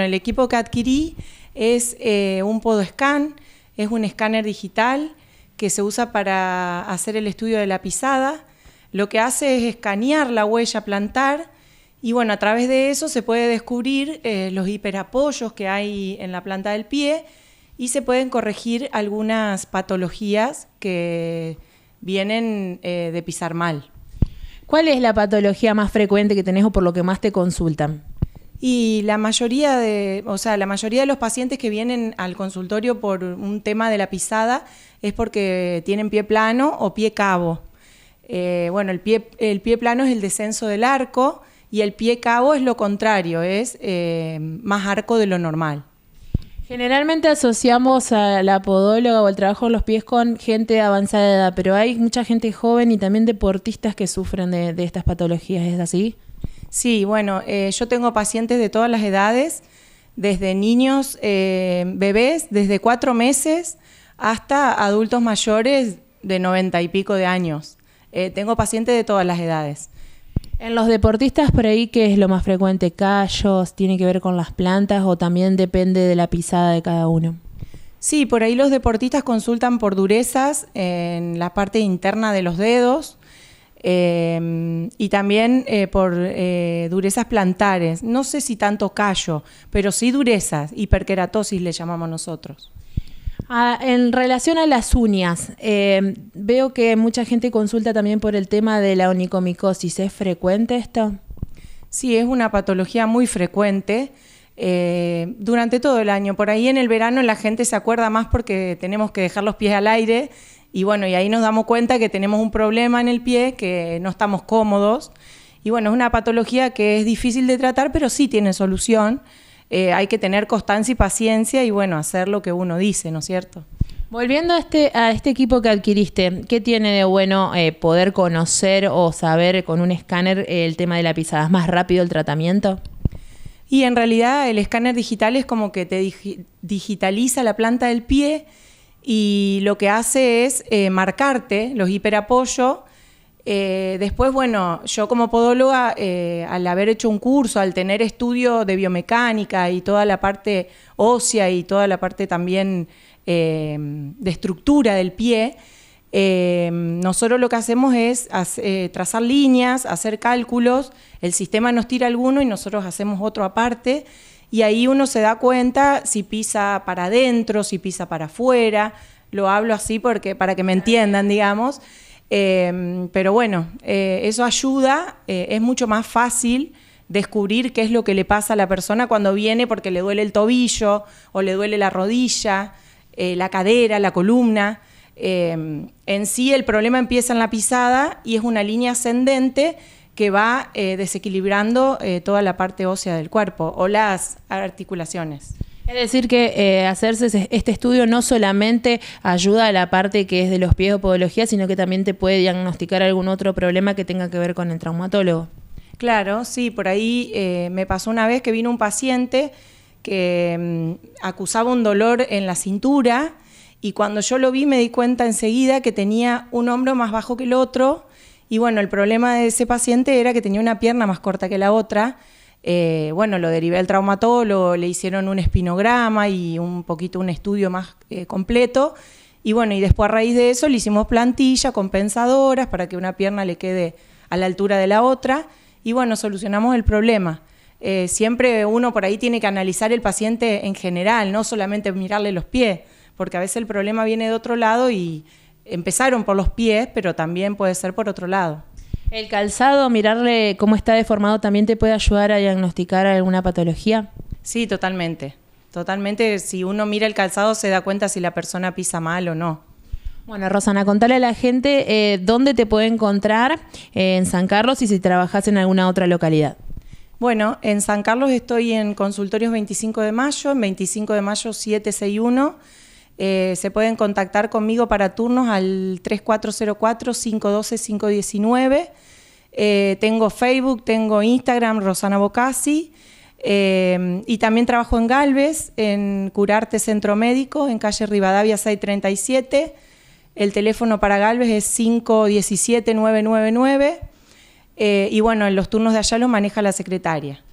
el equipo que adquirí es eh, un podoscan, es un escáner digital que se usa para hacer el estudio de la pisada. Lo que hace es escanear la huella plantar y bueno, a través de eso se puede descubrir eh, los hiperapoyos que hay en la planta del pie y se pueden corregir algunas patologías que vienen eh, de pisar mal. ¿Cuál es la patología más frecuente que tenés o por lo que más te consultan? Y la mayoría de, o sea, la mayoría de los pacientes que vienen al consultorio por un tema de la pisada es porque tienen pie plano o pie cabo. Eh, bueno, el pie, el pie plano es el descenso del arco y el pie cabo es lo contrario, es eh, más arco de lo normal. Generalmente asociamos a la podóloga o el trabajo de los pies con gente avanzada edad, pero hay mucha gente joven y también deportistas que sufren de, de estas patologías, ¿es así? Sí, bueno, eh, yo tengo pacientes de todas las edades, desde niños, eh, bebés, desde cuatro meses hasta adultos mayores de noventa y pico de años. Eh, tengo pacientes de todas las edades. En los deportistas por ahí, ¿qué es lo más frecuente? ¿Callos? ¿Tiene que ver con las plantas o también depende de la pisada de cada uno? Sí, por ahí los deportistas consultan por durezas en la parte interna de los dedos, Em, y también eh, por eh, durezas plantares, no sé si tanto callo, pero sí durezas, hiperkeratosis le llamamos nosotros. Ah, en relación a las uñas, em, veo que mucha gente consulta también por el tema de la onicomicosis. ¿Es frecuente esto? Sí, es una patología muy frecuente. Eh, durante todo el año. Por ahí en el verano la gente se acuerda más porque tenemos que dejar los pies al aire y bueno, y ahí nos damos cuenta que tenemos un problema en el pie, que no estamos cómodos. Y bueno, es una patología que es difícil de tratar, pero sí tiene solución. Eh, hay que tener constancia y paciencia y bueno, hacer lo que uno dice, ¿no es cierto? Volviendo a este, este equipo que adquiriste, ¿qué tiene de bueno eh, poder conocer o saber con un escáner eh, el tema de la pisada? ¿Es más rápido el tratamiento? Y en realidad el escáner digital es como que te digitaliza la planta del pie y lo que hace es eh, marcarte los hiperapoyos. Eh, después, bueno, yo como podóloga, eh, al haber hecho un curso, al tener estudio de biomecánica y toda la parte ósea y toda la parte también de estructura del pie, nosotros lo que hacemos es trazar líneas, hacer cálculos, el sistema nos tira alguno y nosotros hacemos otro aparte y ahí uno se da cuenta si pisa para adentro, si pisa para afuera, lo hablo así porque para que me entiendan, digamos. Em, pero bueno, eh, eso ayuda, eh, es mucho más fácil descubrir qué es lo que le pasa a la persona cuando viene porque le duele el tobillo o le duele la rodilla, eh, la cadera, la columna. Em, en sí el problema empieza en la pisada y es una línea ascendente que va eh, desequilibrando eh, toda la parte ósea del cuerpo o las articulaciones. Es decir, que eh, hacerse este estudio no solamente ayuda a la parte que es de los pies o podología, sino que también te puede diagnosticar algún otro problema que tenga que ver con el traumatólogo. Claro, sí, por ahí me pasó una vez que vino un paciente que mm, acusaba un dolor en la cintura y cuando yo lo vi me di cuenta enseguida que tenía un hombro más bajo que el otro y bueno, el problema de ese paciente era que tenía una pierna más corta que la otra. Eh, bueno, lo derivé al traumatólogo, le hicieron un espinograma y un poquito un estudio más eh, completo. Y bueno, y después a raíz de eso le hicimos plantillas compensadoras, para que una pierna le quede a la altura de la otra. Y bueno, solucionamos el problema. Eh, siempre uno por ahí tiene que analizar el paciente en general, no solamente mirarle los pies, porque a veces el problema viene de otro lado y, empezaron por los pies, pero también puede ser por otro lado. ¿El calzado, mirarle cómo está deformado, también te puede ayudar a diagnosticar alguna patología? Sí, totalmente. Totalmente, si uno mira el calzado se da cuenta si la persona pisa mal o no. Bueno, Rosana, contale a la gente eh, dónde te puede encontrar eh, en San Carlos y si trabajas en alguna otra localidad. Bueno, en San Carlos estoy en Consultorios 25 de Mayo, en 25 de Mayo 761. Eh, se pueden contactar conmigo para turnos al 3404-512-519. Eh, tengo Facebook, tengo Instagram, Rosana Bocasi. Eh, y también trabajo en Galvez, en Curarte Centro Médico, en calle Rivadavia 637. El teléfono para Galvez es 517-999. y bueno, en los turnos de allá lo maneja la secretaria.